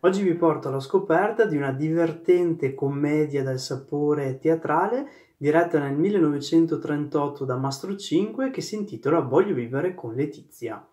Oggi vi porto alla scoperta di una divertente commedia dal sapore teatrale diretta nel 1938 da Mastro 5 che si intitola Voglio vivere con Letizia.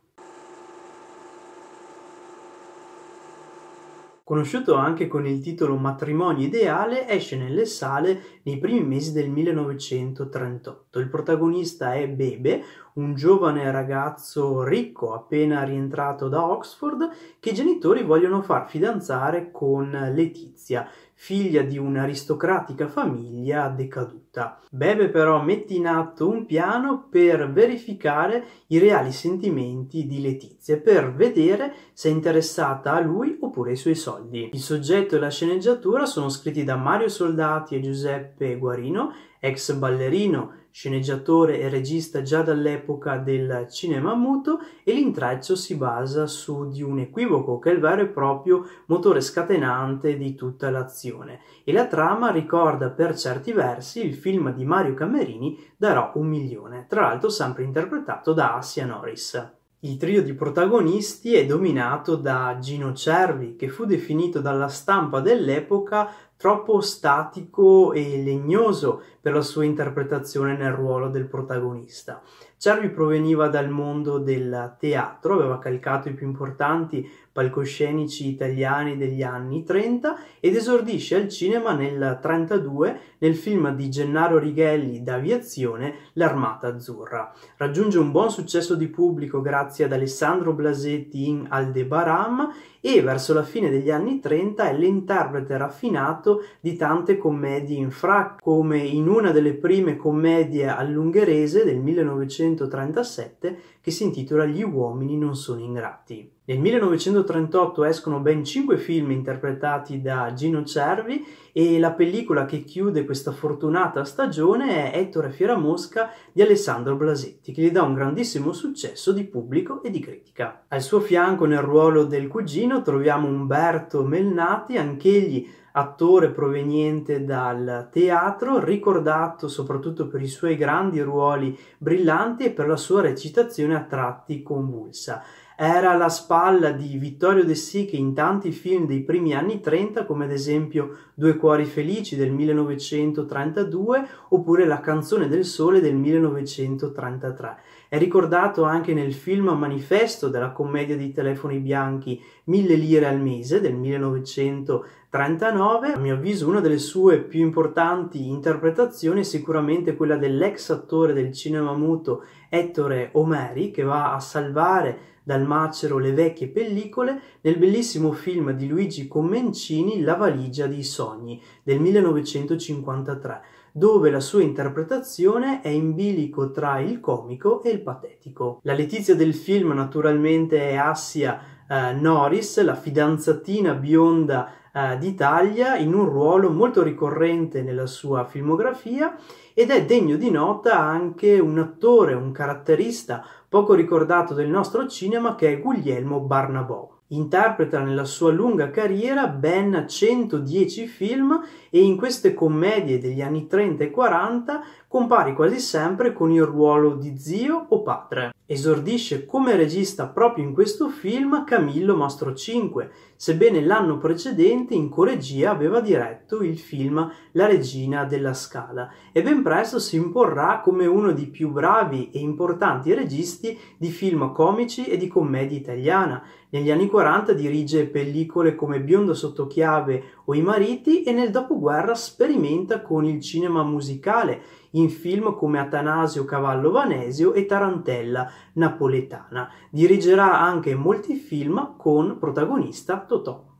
Conosciuto anche con il titolo Matrimonio ideale, esce nelle sale nei primi mesi del 1938. Il protagonista è Bebe, un giovane ragazzo ricco appena rientrato da Oxford che i genitori vogliono far fidanzare con Letizia, figlia di un'aristocratica famiglia decaduta. Bebe però mette in atto un piano per verificare i reali sentimenti di Letizia, per vedere se è interessata a lui oppure ai suoi soldi. Il soggetto e la sceneggiatura sono scritti da Mario Soldati e Giuseppe Guarino ex ballerino, sceneggiatore e regista già dall'epoca del cinema muto e l'intreccio si basa su di un equivoco che è il vero e proprio motore scatenante di tutta l'azione e la trama ricorda per certi versi il film di Mario Camerini Darò un milione, tra l'altro sempre interpretato da Asia Norris. Il trio di protagonisti è dominato da Gino Cervi, che fu definito dalla stampa dell'epoca troppo statico e legnoso per la sua interpretazione nel ruolo del protagonista. Cervi proveniva dal mondo del teatro, aveva calcato i più importanti palcoscenici italiani degli anni 30 ed esordisce al cinema nel 32 nel film di Gennaro Righelli d'aviazione L'armata azzurra. Raggiunge un buon successo di pubblico grazie ad Alessandro Blasetti in Aldebaram e verso la fine degli anni 30 è l'interprete raffinato fatto di tante commedie in frac, come in una delle prime commedie all'ungherese del 1937 che si intitola Gli uomini non sono ingrati. Nel 1938 escono ben cinque film interpretati da Gino Cervi e la pellicola che chiude questa fortunata stagione è Ettore Fieramosca di Alessandro Blasetti, che gli dà un grandissimo successo di pubblico e di critica. Al suo fianco nel ruolo del cugino troviamo Umberto Melnati, anch'egli attore proveniente dal teatro, ricordato soprattutto per i suoi grandi ruoli brillanti e per la sua recitazione a tratti convulsa. Era la spalla di Vittorio De Sica in tanti film dei primi anni 30, come ad esempio Due cuori felici del 1932 oppure La canzone del sole del 1933. È ricordato anche nel film Manifesto della commedia di Telefoni Bianchi Mille lire al mese del 1933 39, a mio avviso, una delle sue più importanti interpretazioni è sicuramente quella dell'ex attore del cinema muto Ettore Omeri, che va a salvare dal macero le vecchie pellicole nel bellissimo film di Luigi Comencini La valigia dei sogni del 1953, dove la sua interpretazione è in bilico tra il comico e il patetico. La Letizia del film naturalmente è Assia eh, Norris, la fidanzatina bionda eh, d'Italia, in un ruolo molto ricorrente nella sua filmografia ed è degno di nota anche un attore, un caratterista poco ricordato del nostro cinema che è Guglielmo Barnabò. Interpreta nella sua lunga carriera ben 110 film e in queste commedie degli anni 30 e 40 compare quasi sempre con il ruolo di zio o padre. Esordisce come regista proprio in questo film Camillo Mastro 5, sebbene l'anno precedente in coregia aveva diretto il film La regina della scala e ben presto si imporrà come uno dei più bravi e importanti registi di film comici e di commedia italiana. Negli anni 40 dirige pellicole come Biondo sotto chiave o I mariti e nel dopoguerra sperimenta con il cinema musicale in film come Atanasio Cavallo Vanesio e Tarantella Napoletana. Dirigerà anche molti film con protagonista total